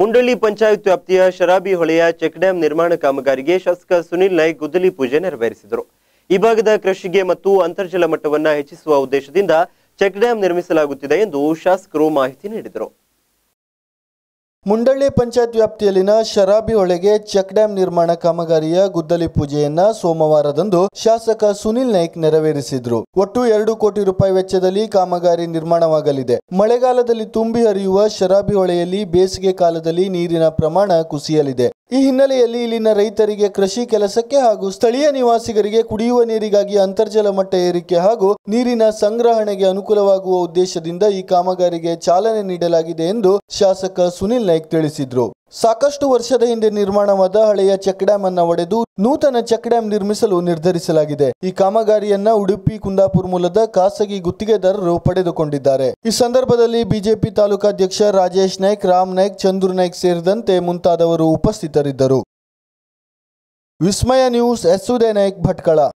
ಮುಂಡಳ್ಳಿ ಪಂಚಾಯತ್ ವ್ಯಾಪ್ತಿಯ ಶರಾಬಿ ಹೊಳೆಯ check dam ನಿರ್ಮಾಣ ಕಾಮಗಾರಿಗೆ ಶಾಸಕ ಸುನಿಲ್ ನಾಯ್ಕ್ ಗುದ್ದಲಿ ಪೂಜೆ ನೆರವೇರಿಸಿದರು ಈ ಭಾಗದ ಕೃಷಿಗೆ ಮತ್ತು ಅಂತರ್ಜಲ ಮಟ್ಟವನ್ನು ಹೆಚ್ಚಿಸುವ ಉದ್ದೇಶದಿಂದ ಚೆಕ್ ಡ್ಯಾಂ ನಿರ್ಮಿಸಲಾಗುತ್ತಿದೆ ಎಂದು ಶಾಸಕರು ಮಾಹಿತಿ ನೀಡಿದರು ಮುಂಡಳ್ಳಿ ಪಂಚಾಯತ್ ವ್ಯಾಪ್ತಿಯಲ್ಲಿನ ಶರಾಬಿ ಹೊಳೆಗೆ ಚೆಕ್ ಡ್ಯಾಂ ನಿರ್ಮಾಣ ಕಾಮಗಾರಿಯ ಗುದ್ದಲಿ ಪೂಜೆಯನ್ನ ಸೋಮವಾರದಂದು ಶಾಸಕ ಸುನಿಲ್ ನಾಯ್ಕ್ ನೆರವೇರಿಸಿದ್ರು ಒಟ್ಟು ಎರಡು ಕೋಟಿ ರೂಪಾಯಿ ವೆಚ್ಚದಲ್ಲಿ ಕಾಮಗಾರಿ ನಿರ್ಮಾಣವಾಗಲಿದೆ ಮಳೆಗಾಲದಲ್ಲಿ ತುಂಬಿ ಹರಿಯುವ ಶರಾಬಿ ಹೊಳೆಯಲ್ಲಿ ಬೇಸಿಗೆ ಕಾಲದಲ್ಲಿ ನೀರಿನ ಪ್ರಮಾಣ ಕುಸಿಯಲಿದೆ ಈ ಹಿನ್ನೆಲೆಯಲ್ಲಿ ಇಲ್ಲಿನ ರೈತರಿಗೆ ಕೃಷಿ ಕೆಲಸಕ್ಕೆ ಹಾಗೂ ಸ್ಥಳೀಯ ನಿವಾಸಿಗರಿಗೆ ಕುಡಿಯುವ ನೀರಿಗಾಗಿ ಅಂತರ್ಜಲ ಮಟ್ಟ ಏರಿಕೆ ಹಾಗೂ ನೀರಿನ ಸಂಗ್ರಹಣೆಗೆ ಅನುಕೂಲವಾಗುವ ಉದ್ದೇಶದಿಂದ ಈ ಕಾಮಗಾರಿಗೆ ಚಾಲನೆ ನೀಡಲಾಗಿದೆ ಎಂದು ಶಾಸಕ ಸುನಿಲ್ ನಾಯ್ಕ್ ತಿಳಿಸಿದರು ಸಾಕಷ್ಟು ವರ್ಷದ ಹಿಂದೆ ನಿರ್ಮಾಣವಾದ ಹಳೆಯ ಚೆಕ್ ಡ್ಯಾಂ ಅನ್ನ ಒಡೆದು ನೂತನ ಚೆಕ್ ಡ್ಯಾಂ ನಿರ್ಮಿಸಲು ನಿರ್ಧರಿಸಲಾಗಿದೆ ಈ ಕಾಮಗಾರಿಯನ್ನ ಉಡುಪಿ ಕುಂದಾಪುರ್ ಮೂಲದ ಖಾಸಗಿ ಗುತ್ತಿಗೆದಾರರು ಪಡೆದುಕೊಂಡಿದ್ದಾರೆ ಈ ಸಂದರ್ಭದಲ್ಲಿ ಬಿಜೆಪಿ ತಾಲೂಕಾಧ್ಯಕ್ಷ ರಾಜೇಶ್ ನಾಯ್ಕ್ ರಾಮ್ ನಾಯ್ಕ್ ಚಂದ್ರು ನಾಯ್ಕ್ ಸೇರಿದಂತೆ ಮುಂತಾದವರು ಉಪಸ್ಥಿತರಿದ್ದರು ವಿಸ್ಮಯ ನ್ಯೂಸ್ ಎಸ್ ನಾಯ್ಕ್ ಭಟ್ಕಳ